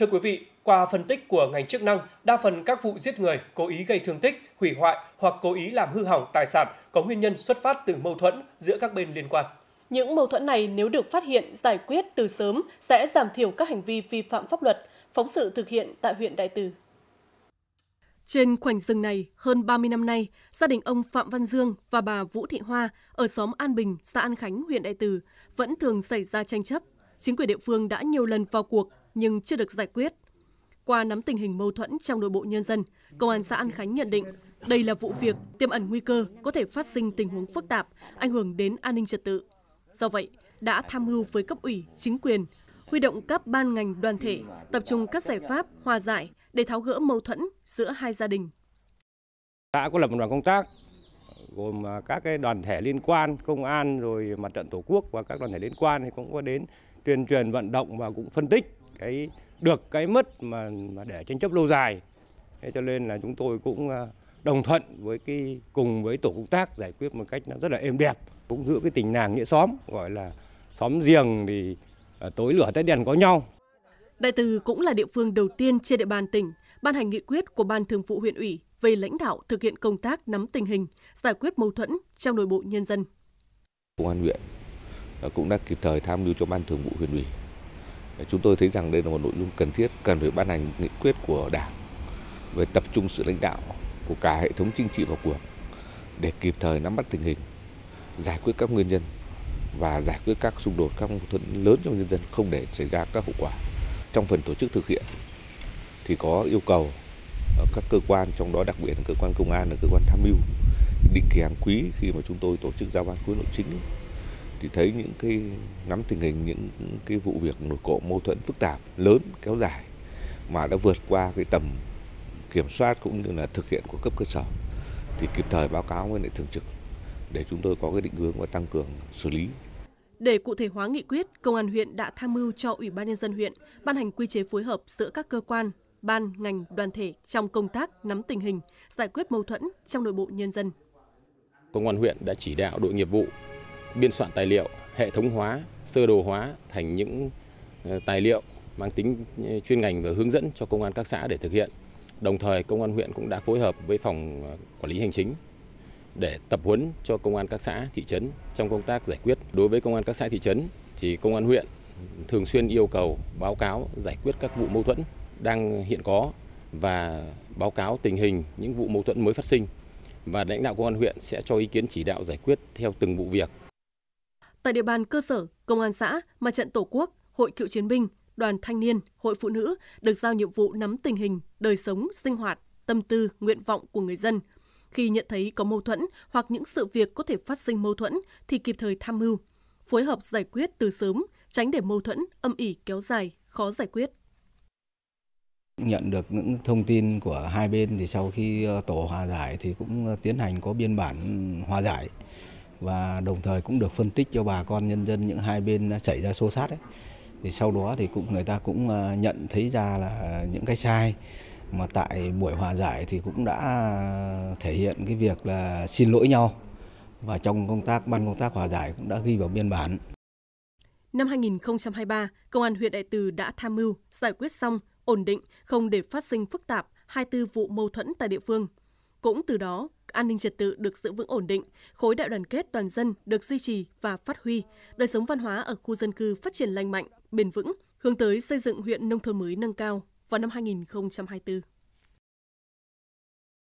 Thưa quý vị, qua phân tích của ngành chức năng, đa phần các vụ giết người, cố ý gây thương tích, hủy hoại hoặc cố ý làm hư hỏng tài sản có nguyên nhân xuất phát từ mâu thuẫn giữa các bên liên quan. Những mâu thuẫn này nếu được phát hiện, giải quyết từ sớm sẽ giảm thiểu các hành vi vi phạm pháp luật. Phóng sự thực hiện tại huyện Đại Từ. Trên khoảnh rừng này, hơn 30 năm nay, gia đình ông Phạm Văn Dương và bà Vũ Thị Hoa ở xóm An Bình, xã An Khánh, huyện Đại Từ vẫn thường xảy ra tranh chấp. Chính quyền địa phương đã nhiều lần vào cuộc nhưng chưa được giải quyết. Qua nắm tình hình mâu thuẫn trong nội bộ nhân dân, Công an xã An Khánh nhận định đây là vụ việc tiềm ẩn nguy cơ có thể phát sinh tình huống phức tạp, ảnh hưởng đến an ninh trật tự. Do vậy, đã tham mưu với cấp ủy, chính quyền, huy động các ban ngành đoàn thể, tập trung các giải pháp hòa giải để tháo gỡ mâu thuẫn giữa hai gia đình. Đã có lập một đoàn công tác gồm các cái đoàn thể liên quan, công an rồi mặt trận tổ quốc và các đoàn thể liên quan thì cũng có đến tuyên truyền vận động và cũng phân tích cái được cái mất mà, mà để tranh chấp lâu dài. Thế cho nên là chúng tôi cũng à, đồng thuận với cái cùng với tổ công tác giải quyết một cách nó rất là êm đẹp, cũng giữ cái tình nàng nghĩa xóm gọi là xóm giềng thì à, tối lửa tới đèn có nhau. Đại Từ cũng là địa phương đầu tiên trên địa bàn tỉnh ban hành nghị quyết của Ban Thường vụ huyện ủy về lãnh đạo thực hiện công tác nắm tình hình, giải quyết mâu thuẫn trong nội bộ nhân dân. Công an huyện à, cũng đã kịp thời tham mưu cho Ban Thường vụ huyện ủy Chúng tôi thấy rằng đây là một nội dung cần thiết, cần phải ban hành nghị quyết của Đảng về tập trung sự lãnh đạo của cả hệ thống chính trị vào cuộc để kịp thời nắm bắt tình hình, giải quyết các nguyên nhân và giải quyết các xung đột, các mâu thuẫn lớn trong nhân dân không để xảy ra các hậu quả. Trong phần tổ chức thực hiện thì có yêu cầu các cơ quan trong đó đặc biệt là cơ quan công an là cơ quan tham mưu định kỳ hàng quý khi mà chúng tôi tổ chức giao ban khối nội chính thì thấy những cái nắm tình hình những cái vụ việc nổi cộ mâu thuẫn phức tạp lớn kéo dài mà đã vượt qua cái tầm kiểm soát cũng như là thực hiện của cấp cơ sở thì kịp thời báo cáo với lại thường trực để chúng tôi có cái định hướng và tăng cường xử lý. Để cụ thể hóa nghị quyết, Công an huyện đã tham mưu cho Ủy ban nhân dân huyện ban hành quy chế phối hợp giữa các cơ quan, ban, ngành, đoàn thể trong công tác nắm tình hình, giải quyết mâu thuẫn trong nội bộ nhân dân. Công an huyện đã chỉ đạo đội nghiệp vụ biên soạn tài liệu, hệ thống hóa, sơ đồ hóa thành những ờ, tài liệu mang tính ờ, chuyên ngành và hướng dẫn cho công an các xã để thực hiện. Đồng thời công an huyện cũng đã phối hợp với phòng ờ, quản lý hành chính để tập huấn cho công an các xã thị trấn trong công tác giải quyết. Đối với công an các xã thị trấn thì công an huyện thường xuyên yêu cầu báo cáo giải quyết các vụ mâu thuẫn đang hiện có và báo cáo tình hình những vụ mâu thuẫn mới phát sinh và lãnh đạo công an huyện sẽ cho ý kiến chỉ đạo giải quyết theo từng vụ việc Tại địa bàn cơ sở, Công an xã, Mặt trận Tổ quốc, Hội cựu chiến binh, Đoàn Thanh niên, Hội Phụ nữ được giao nhiệm vụ nắm tình hình, đời sống, sinh hoạt, tâm tư, nguyện vọng của người dân. Khi nhận thấy có mâu thuẫn hoặc những sự việc có thể phát sinh mâu thuẫn thì kịp thời tham mưu, phối hợp giải quyết từ sớm, tránh để mâu thuẫn âm ỉ kéo dài, khó giải quyết. Nhận được những thông tin của hai bên thì sau khi ờ, tổ hòa giải thì cũng ờ, tiến hành có biên bản hòa giải và đồng thời cũng được phân tích cho bà con nhân dân những hai bên xảy ra xô xát ấy. Thì sau đó thì cũng người ta cũng ờ, nhận thấy ra là những cái sai mà tại buổi hòa giải thì cũng đã thể hiện cái việc là xin lỗi nhau và trong công tác ban công tác hòa giải cũng đã ghi vào biên bản. Năm 2023, Công an huyện Đại Từ đã tham mưu, giải quyết xong, ổn định, không để phát sinh phức tạp 24 vụ mâu thuẫn tại địa phương. Cũng từ đó, an ninh trật tự được giữ vững ổn định, khối đại đoàn kết toàn dân được duy trì và phát huy, đời sống văn hóa ở khu dân cư phát triển lành mạnh, bền vững, hướng tới xây dựng huyện nông thôn mới nâng cao vào năm 2024.